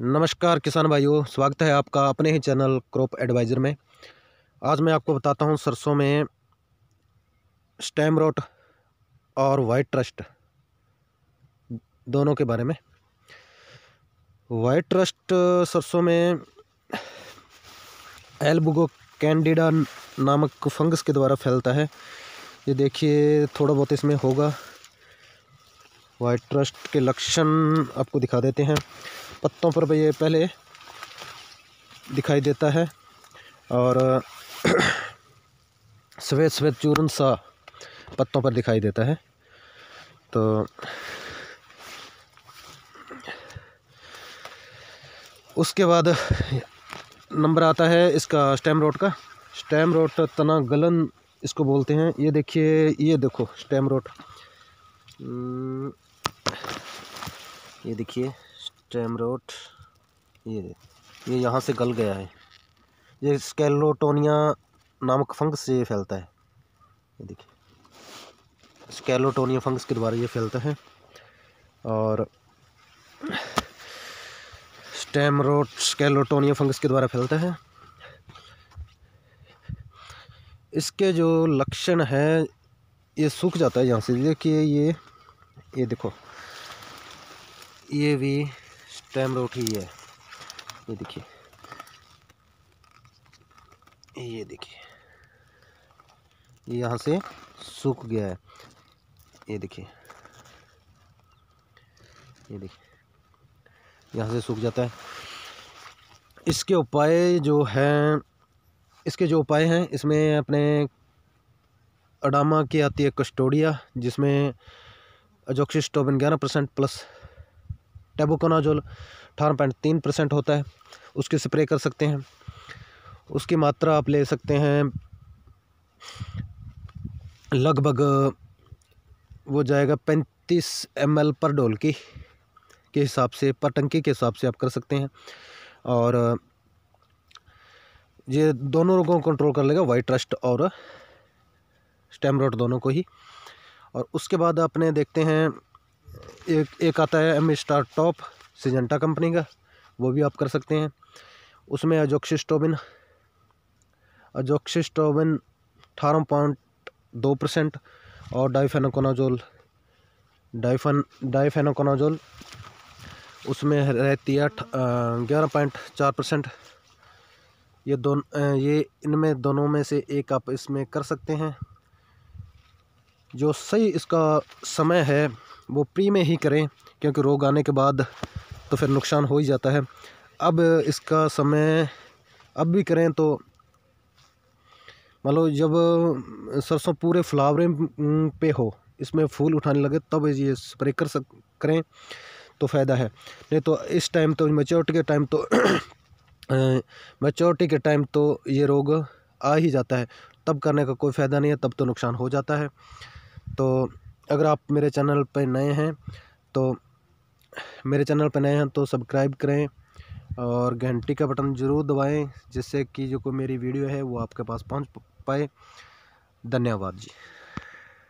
नमस्कार किसान भाइयों स्वागत है आपका अपने ही चैनल क्रॉप एडवाइज़र में आज मैं आपको बताता हूं सरसों में स्टैम रोट और वाइट ट्रस्ट दोनों के बारे में वाइट ट्रस्ट सरसों में एल्बुगो कैंडिडा नामक फंगस के द्वारा फैलता है ये देखिए थोड़ा बहुत इसमें होगा वाइट ट्रस्ट के लक्षण आपको दिखा देते हैं पत्तों पर भैया पहले दिखाई देता है और सफ़ेद सफ़ेद चूरन सा पत्तों पर दिखाई देता है तो उसके बाद नंबर आता है इसका स्टैम रोड का स्टैम रोड तना गलन इसको बोलते हैं ये देखिए ये देखो स्टैम रोड हम्म, ये देखिए स्टेम रोट ये ये यहाँ से गल गया है ये स्केलोटोनिया नामक फंगस ये फैलता है ये देखिए स्केलोटोनिया फंगस के द्वारा ये फैलता है और स्टेम रोट स्केलोटोनिया फंगस के द्वारा फैलता है इसके जो लक्षण है ये सूख जाता है यहाँ से देखिए ये ये देखो ये भी स्टेम ही है ये देखिए ये देखिए यहाँ से सूख गया है ये देखिए ये देखिए यहाँ से सूख जाता है इसके उपाय जो हैं इसके जो उपाय हैं इसमें अपने अडामा की आती है कस्टोडिया जिसमें अजोक्सिस्टोबिन ग्यारह परसेंट प्लस टेबोकोनाजोल अठारह पॉइंट तीन परसेंट होता है उसके स्प्रे कर सकते हैं उसकी मात्रा आप ले सकते हैं लगभग वो जाएगा पैंतीस एम पर डोल की के हिसाब से पर टंकी के हिसाब से आप कर सकते हैं और ये दोनों रोगों को कंट्रोल कर लेगा वाइट रस्ट और स्टेम रोट दोनों को ही और उसके बाद आपने देखते हैं एक एक आता है Amistar Top Syngenta company का वो भी आप कर सकते हैं उसमें अजोक्सिस्टोबिन अजोक्सिस्टोबिन अठारह पॉइंट दो परसेंट और डाइफेनोकोनाजोल डाइफन डाइफेनोकोनाजोल उसमें रहती है ग्यारह पॉइंट चार परसेंट ये दोनों ये इनमें दोनों में से एक आप इसमें कर सकते हैं जो सही इसका समय है वो प्री में ही करें क्योंकि रोग आने के बाद तो फिर नुकसान हो ही जाता है अब इसका समय अब भी करें तो मान लो जब सरसों पूरे फ्लावरिंग पे हो इसमें फूल उठाने लगे तब ये स्प्रे कर सक करें तो फ़ायदा है नहीं तो इस टाइम तो मेचोरिटी के टाइम तो मेचोरिटी के टाइम तो ये रोग आ ही जाता है तब करने का कोई फ़ायदा नहीं है तब तो नुकसान हो जाता है तो अगर आप मेरे चैनल पर नए हैं तो मेरे चैनल पर नए हैं तो सब्सक्राइब करें और घंटी का बटन ज़रूर दबाएं जिससे कि जो कोई मेरी वीडियो है वो आपके पास पहुंच पाए धन्यवाद जी